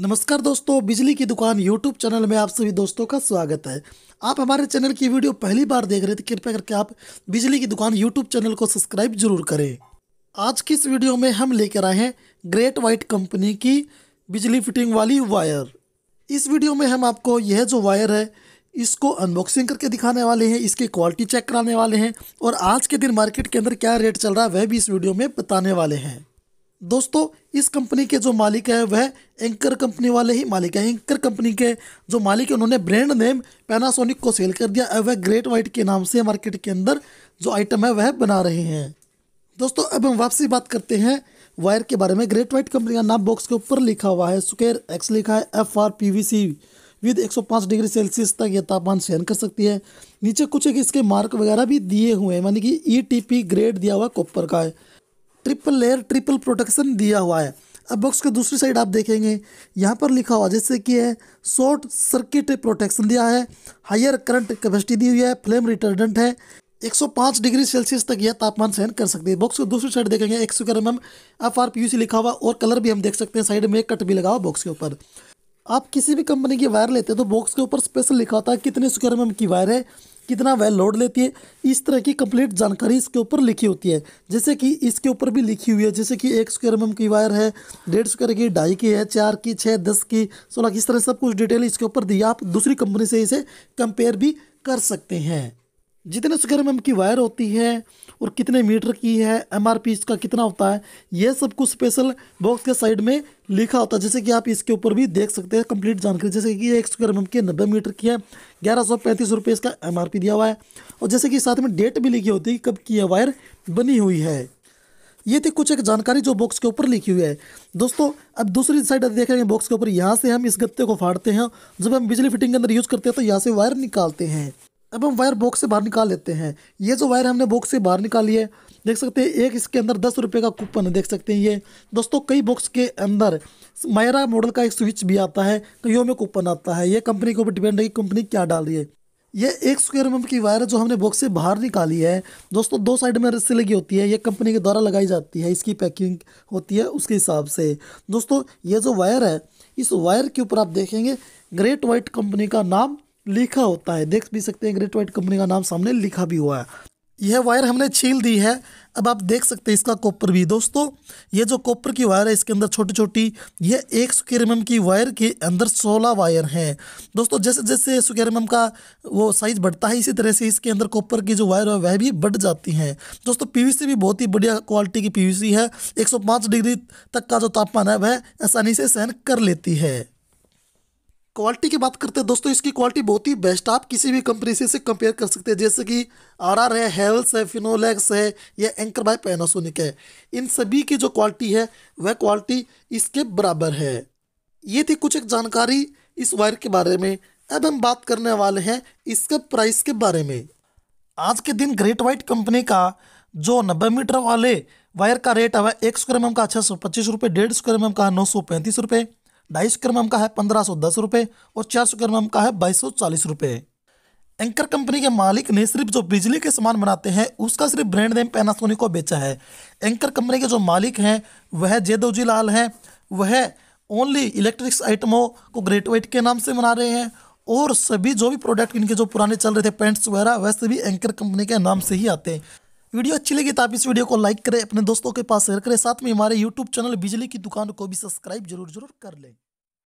नमस्कार दोस्तों बिजली की दुकान यूट्यूब चैनल में आप सभी दोस्तों का स्वागत है आप हमारे चैनल की वीडियो पहली बार देख रहे थे तो कृपया करके आप बिजली की दुकान यूट्यूब चैनल को सब्सक्राइब जरूर करें आज की इस वीडियो में हम लेकर आए हैं ग्रेट वाइट कंपनी की बिजली फिटिंग वाली वायर इस वीडियो में हम आपको यह जो वायर है इसको अनबॉक्सिंग करके दिखाने वाले हैं इसकी क्वालिटी चेक कराने वाले हैं और आज के दिन मार्केट के अंदर क्या रेट चल रहा है वह भी इस वीडियो में बताने वाले हैं दोस्तों इस कंपनी के जो मालिक है वह एंकर कंपनी वाले ही मालिक है एंकर कंपनी के जो मालिक है उन्होंने ब्रांड नेम पैनासोनिक को सेल कर दिया वह ग्रेट वाइट के नाम से मार्केट के अंदर जो आइटम है वह बना रहे हैं दोस्तों अब हम वापसी बात करते हैं वायर के बारे में ग्रेट वाइट कंपनी का नाम बॉक्स के ऊपर लिखा हुआ है सुकेर एक्स लिखा है F R P V C with एक सौ पाँच डिग्री सेल्सियस तक यह तापमान सहन कर सकती है नीचे कुछ एक इसके मार्क वगैरह भी दिए हुए हैं मानी कि ई टी पी ग्रेड दिया हुआ कॉपर का है ट्रिपल लेयर ट्रिपल प्रोटेक्शन दिया हुआ है अब बॉक्स के दूसरी साइड आप देखेंगे यहाँ पर लिखा हुआ जैसे कि है शॉर्ट सर्किट प्रोटेक्शन दिया है हायर करंट कैपेसिटी दी हुई है फ्लेम रिटर्डेंट है 105 डिग्री सेल्सियस तक यह तापमान सहन कर सकती है बॉक्स के दूसरी साइड देखेंगे एक सौ एम एफ आर पी लिखा हुआ और कलर भी हम देख सकते हैं साइड में कट भी लगा हुआ बॉक्स के ऊपर आप किसी भी कंपनी की वायर लेते हैं तो बॉक्स के ऊपर स्पेशल लिखा होता है कितने स्क्वायर एम की वायर है कितना वह लोड लेती है इस तरह की कंप्लीट जानकारी इसके ऊपर लिखी होती है जैसे कि इसके ऊपर भी लिखी हुई है जैसे कि एक स्क्वायर एम की वायर है डेढ़ स्क्वायर की ढाई की है चार की छः दस की सोलह की इस तरह सब कुछ डिटेल इसके ऊपर दी आप दूसरी कंपनी से इसे कंपेयर भी कर सकते हैं जितने स्क्वायर एम की वायर होती है और कितने मीटर की है एम आर पी इसका कितना होता है ये सब कुछ स्पेशल बॉक्स के साइड में लिखा होता है जैसे कि आप इसके ऊपर भी देख सकते हैं कंप्लीट जानकारी जैसे कि एक स्क्वायर एम की नब्बे मीटर की है ग्यारह सौ पैंतीस रुपये इसका एम आर पी दिया हुआ है और जैसे कि साथ में डेट भी लिखी होती है कब की यह वायर बनी हुई है ये थी कुछ एक जानकारी जो बॉक्स के ऊपर लिखी हुई है दोस्तों अब दूसरी साइड देखेंगे बॉक्स के ऊपर यहाँ से हम इस गत्ते को फाड़ते हैं जब हम बिजली फिटिंग के अंदर यूज़ करते हैं तो यहाँ से वायर निकालते हैं अब हम वायर बॉक्स से बाहर निकाल लेते हैं ये जो वायर हमने बॉक्स से बाहर निकाली है देख सकते हैं एक इसके अंदर दस रुपये का कूपन है देख सकते हैं ये दोस्तों कई बॉक्स के अंदर मायरा मॉडल का एक स्विच भी आता है कईयों में कूपन आता है ये कंपनी के ऊपर डिपेंड है कि कंपनी क्या डाल रही है ये एक स्क्वायर एम की वायर जो हमने बॉक्स से बाहर निकाली है दोस्तों दो साइड में रस्सी लगी होती है ये कंपनी के द्वारा लगाई जाती है इसकी पैकिंग होती है उसके हिसाब से दोस्तों ये जो वायर है इस वायर के ऊपर आप देखेंगे ग्रेट वाइट कंपनी का नाम लिखा होता है देख भी सकते हैं ग्रेट वाइट कंपनी का नाम सामने लिखा भी हुआ है यह वायर हमने छील दी है अब आप देख सकते हैं इसका कॉपर भी दोस्तों ये जो कॉपर की वायर है इसके अंदर छोटी छोटी ये एक स्क्र एम mm की वायर के अंदर सोलह वायर हैं दोस्तों जैसे जैसे स्क्र एम mm का वो साइज बढ़ता है इसी तरह से इसके अंदर कॉपर की जो वायर है वह भी बढ़ जाती हैं दोस्तों पीवीसी भी बहुत ही बढ़िया क्वालिटी की पी है एक डिग्री तक का जो तापमान है वह आसानी से सहन कर लेती है क्वालिटी की बात करते हैं दोस्तों इसकी क्वालिटी बहुत ही बेस्ट आप किसी भी कंपनी से इसे कंपेयर कर सकते हैं जैसे कि आर आर है हेल्स है फिनोलैक्स है या एंकर बाय पैनासोनिक है इन सभी की जो क्वालिटी है वह क्वालिटी इसके बराबर है ये थी कुछ एक जानकारी इस वायर के बारे में अब हम बात करने वाले हैं इसके प्राइस के बारे में आज के दिन ग्रेट वाइट कंपनी का जो नब्बे मीटर वाले वायर का रेट है एक स्क्वायर एम का छः सौ पच्चीस रुपये डेढ़ स्क्वायर एम का नौ सौ पैंतीस रुपये ढाई सौ क्रमांक का है पंद्रह सौ दस रुपये और चार सौ ग्राम का है बाईस सौ चालीस रुपये एंकर कंपनी के मालिक ने सिर्फ जो बिजली के सामान बनाते हैं उसका सिर्फ ब्रांड नेम पैनासोनिक को बेचा है एंकर कंपनी के जो मालिक हैं वह जेदोजी लाल हैं वह ओनली इलेक्ट्रिक्स आइटमों को ग्रेट वेट के नाम से बना रहे हैं और सभी जो भी प्रोडक्ट इनके जो पुराने चल रहे थे पेंट्स वगैरह वैसे भी एंकर कंपनी के नाम से ही आते हैं वीडियो अच्छी लगी तो आप इस वीडियो को लाइक करें अपने दोस्तों के पास शेयर करें साथ में हमारे यूट्यूब चैनल बिजली की दुकान को भी सब्सक्राइब जरूर जरूर कर लें